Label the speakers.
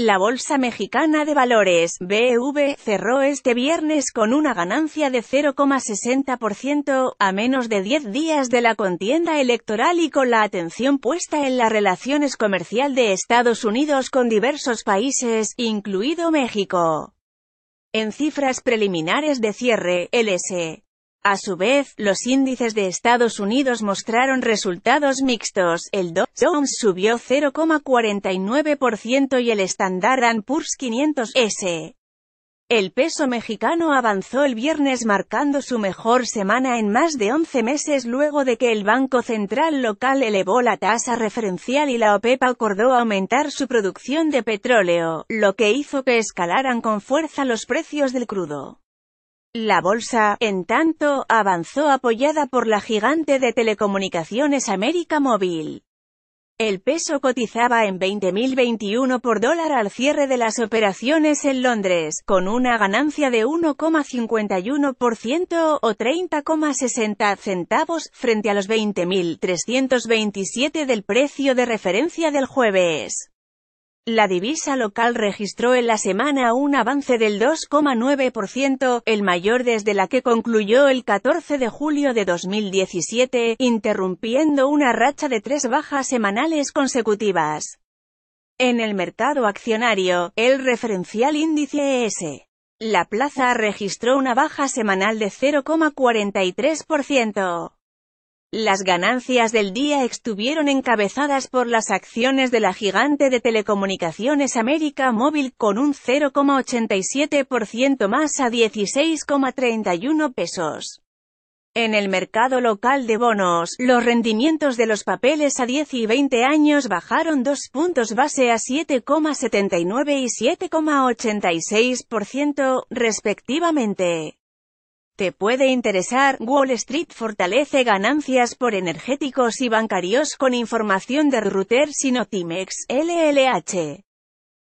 Speaker 1: La Bolsa Mexicana de Valores, BV, cerró este viernes con una ganancia de 0,60%, a menos de 10 días de la contienda electoral y con la atención puesta en las relaciones comercial de Estados Unidos con diversos países, incluido México. En cifras preliminares de cierre, LS. A su vez, los índices de Estados Unidos mostraron resultados mixtos, el Dow Jones subió 0,49% y el Standard Poor's 500 S. El peso mexicano avanzó el viernes marcando su mejor semana en más de 11 meses luego de que el Banco Central local elevó la tasa referencial y la OPEP acordó aumentar su producción de petróleo, lo que hizo que escalaran con fuerza los precios del crudo. La bolsa, en tanto, avanzó apoyada por la gigante de telecomunicaciones América Móvil. El peso cotizaba en 20.021 por dólar al cierre de las operaciones en Londres, con una ganancia de 1,51% o 30,60 centavos frente a los 20.327 del precio de referencia del jueves. La divisa local registró en la semana un avance del 2,9%, el mayor desde la que concluyó el 14 de julio de 2017, interrumpiendo una racha de tres bajas semanales consecutivas. En el mercado accionario, el referencial índice ES. La plaza registró una baja semanal de 0,43%. Las ganancias del día estuvieron encabezadas por las acciones de la gigante de telecomunicaciones América Móvil con un 0,87% más a 16,31 pesos. En el mercado local de bonos, los rendimientos de los papeles a 10 y 20 años bajaron dos puntos base a 7,79 y 7,86%, respectivamente. Te puede interesar, Wall Street fortalece ganancias por energéticos y bancarios con información de Reuters y Notimex, LLH.